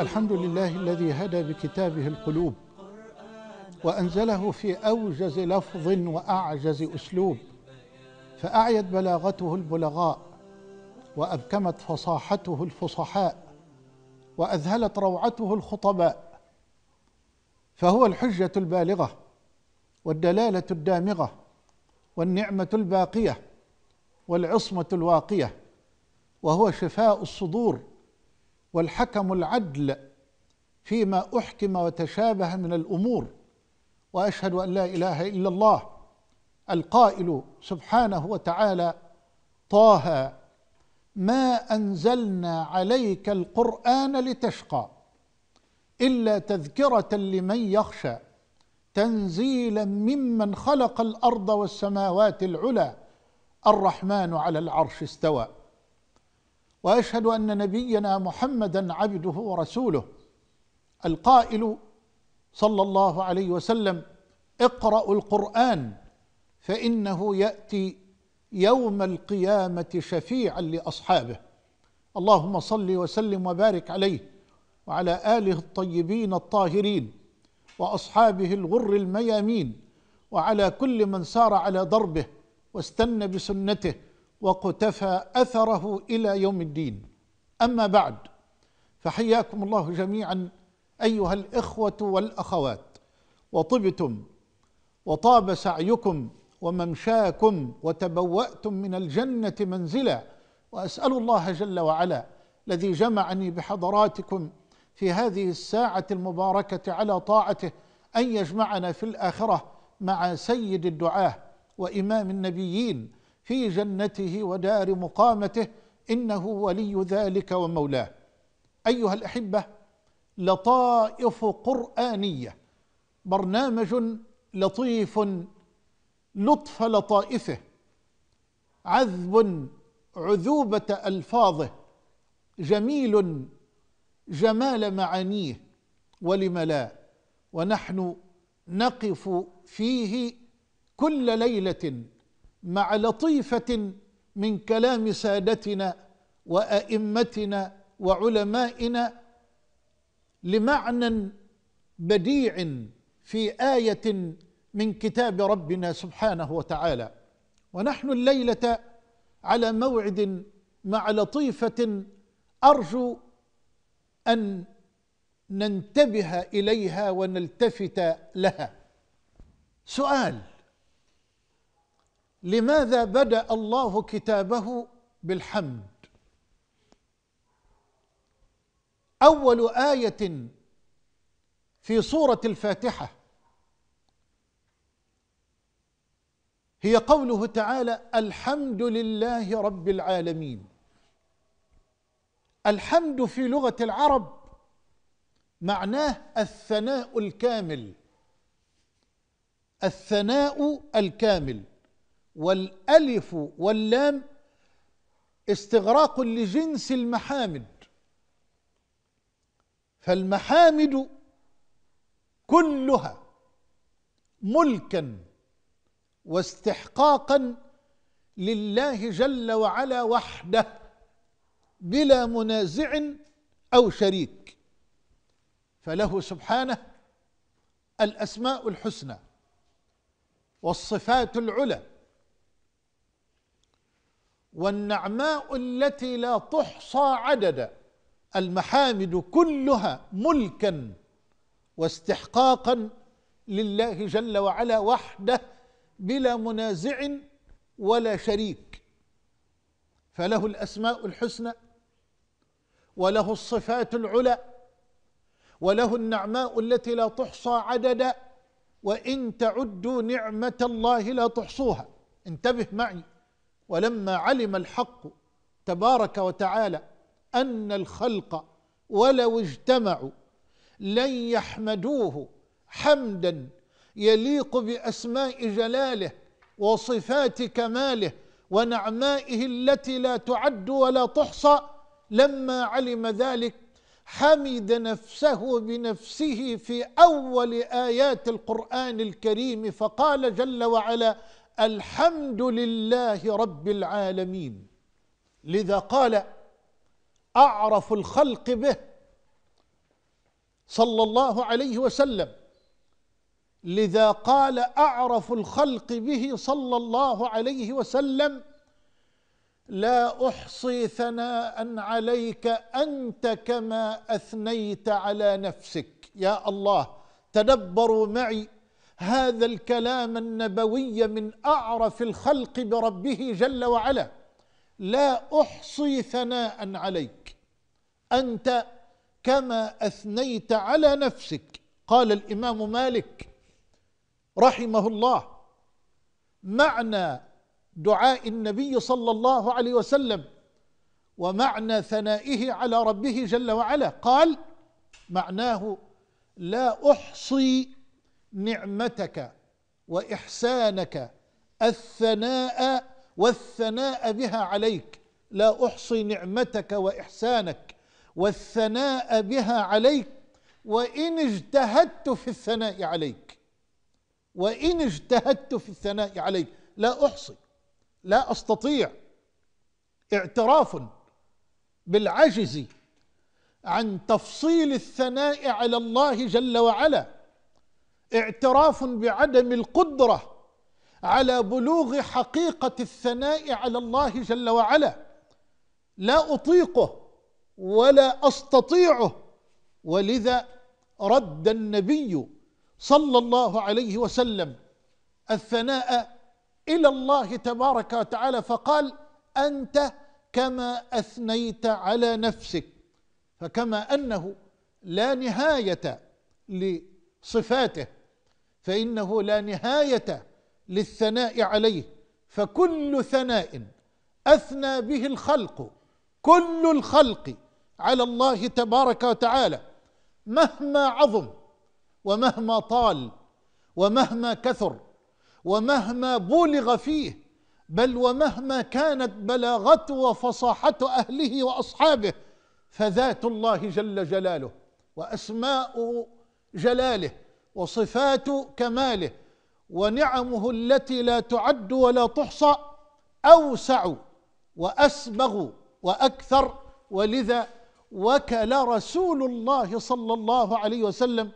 الحمد لله الذي هدى بكتابه القلوب وأنزله في أوجز لفظ وأعجز أسلوب فأعيت بلاغته البلغاء وأبكمت فصاحته الفصحاء وأذهلت روعته الخطباء فهو الحجة البالغة والدلالة الدامغة والنعمة الباقية والعصمة الواقية وهو شفاء الصدور والحكم العدل فيما احكم وتشابه من الامور واشهد ان لا اله الا الله القائل سبحانه وتعالى طه ما انزلنا عليك القران لتشقى الا تذكره لمن يخشى تنزيلا ممن خلق الارض والسماوات العلى الرحمن على العرش استوى واشهد ان نبينا محمدا عبده ورسوله القائل صلى الله عليه وسلم اقرأوا القرآن فإنه يأتي يوم القيامة شفيعا لأصحابه اللهم صل وسلم وبارك عليه وعلى آله الطيبين الطاهرين وأصحابه الغر الميامين وعلى كل من سار على دربه واستنى بسنته واقتفى اثره الى يوم الدين اما بعد فحياكم الله جميعا ايها الاخوه والاخوات وطبتم وطاب سعيكم وممشاكم وتبواتم من الجنه منزلا واسال الله جل وعلا الذي جمعني بحضراتكم في هذه الساعه المباركه على طاعته ان يجمعنا في الاخره مع سيد الدعاه وامام النبيين في جنته ودار مقامته انه ولي ذلك ومولاه ايها الاحبه لطائف قرانيه برنامج لطيف لطف لطائفه عذب عذوبه الفاظه جميل جمال معانيه ولم لا ونحن نقف فيه كل ليله مع لطيفة من كلام سادتنا وأئمتنا وعلمائنا لمعنى بديع في آية من كتاب ربنا سبحانه وتعالى ونحن الليلة على موعد مع لطيفة أرجو أن ننتبه إليها ونلتفت لها سؤال لماذا بدأ الله كتابه بالحمد أول آية في سورة الفاتحة هي قوله تعالى الحمد لله رب العالمين الحمد في لغة العرب معناه الثناء الكامل الثناء الكامل والألف واللام استغراق لجنس المحامد فالمحامد كلها ملكا واستحقاقا لله جل وعلا وحده بلا منازع او شريك فله سبحانه الاسماء الحسنى والصفات العلى والنعماء التي لا تحصى عددا المحامد كلها ملكا واستحقاقا لله جل وعلا وحده بلا منازع ولا شريك فله الاسماء الحسنى وله الصفات العلى وله النعماء التي لا تحصى عددا وان تعدوا نعمه الله لا تحصوها انتبه معي ولما علم الحق تبارك وتعالى ان الخلق ولو اجتمعوا لن يحمدوه حمدا يليق باسماء جلاله وصفات كماله ونعمائه التي لا تعد ولا تحصى لما علم ذلك حمد نفسه بنفسه في اول ايات القران الكريم فقال جل وعلا الحمد لله رب العالمين لذا قال اعرف الخلق به صلى الله عليه وسلم لذا قال اعرف الخلق به صلى الله عليه وسلم لا احصي ثناء عليك انت كما اثنيت على نفسك يا الله تدبروا معي هذا الكلام النبوي من أعرف الخلق بربه جل وعلا لا أحصي ثناء عليك أنت كما أثنيت على نفسك قال الإمام مالك رحمه الله معنى دعاء النبي صلى الله عليه وسلم ومعنى ثنائه على ربه جل وعلا قال معناه لا أحصي نعمتك واحسانك الثناء والثناء بها عليك لا احصي نعمتك واحسانك والثناء بها عليك وان اجتهدت في الثناء عليك وان اجتهدت في الثناء عليك لا احصي لا استطيع اعتراف بالعجز عن تفصيل الثناء على الله جل وعلا اعتراف بعدم القدرة على بلوغ حقيقة الثناء على الله جل وعلا لا أطيقه ولا أستطيعه ولذا رد النبي صلى الله عليه وسلم الثناء إلى الله تبارك وتعالى فقال أنت كما أثنيت على نفسك فكما أنه لا نهاية لصفاته فانه لا نهايه للثناء عليه فكل ثناء اثنى به الخلق كل الخلق على الله تبارك وتعالى مهما عظم ومهما طال ومهما كثر ومهما بولغ فيه بل ومهما كانت بلاغته وفصاحه اهله واصحابه فذات الله جل جلاله واسماء جلاله وصفات كماله ونعمه التي لا تعد ولا تحصى اوسع واسبغ واكثر ولذا وكل رسول الله صلى الله عليه وسلم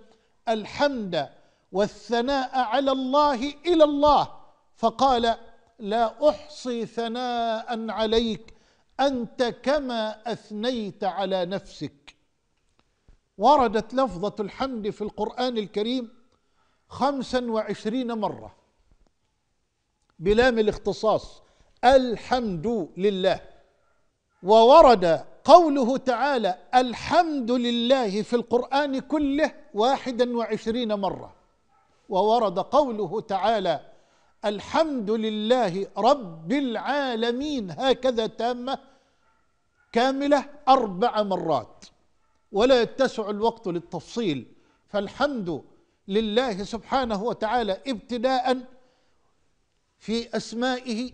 الحمد والثناء على الله الى الله فقال لا احصي ثناء عليك انت كما اثنيت على نفسك وردت لفظة الحمد في القرآن الكريم خمسا وعشرين مرة بلام الاختصاص الحمد لله وورد قوله تعالى الحمد لله في القرآن كله واحدا وعشرين مرة وورد قوله تعالى الحمد لله رب العالمين هكذا تامة كاملة أربع مرات ولا يتسع الوقت للتفصيل فالحمد لله سبحانه وتعالى ابتداء في اسمائه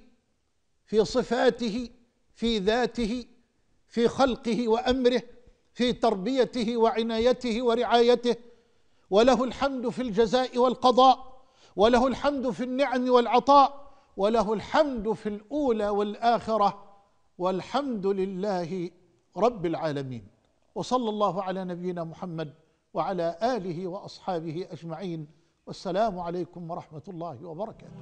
في صفاته في ذاته في خلقه وامره في تربيته وعنايته ورعايته وله الحمد في الجزاء والقضاء وله الحمد في النعم والعطاء وله الحمد في الاولى والاخره والحمد لله رب العالمين وصلى الله على نبينا محمد وعلى آله وأصحابه أجمعين والسلام عليكم ورحمة الله وبركاته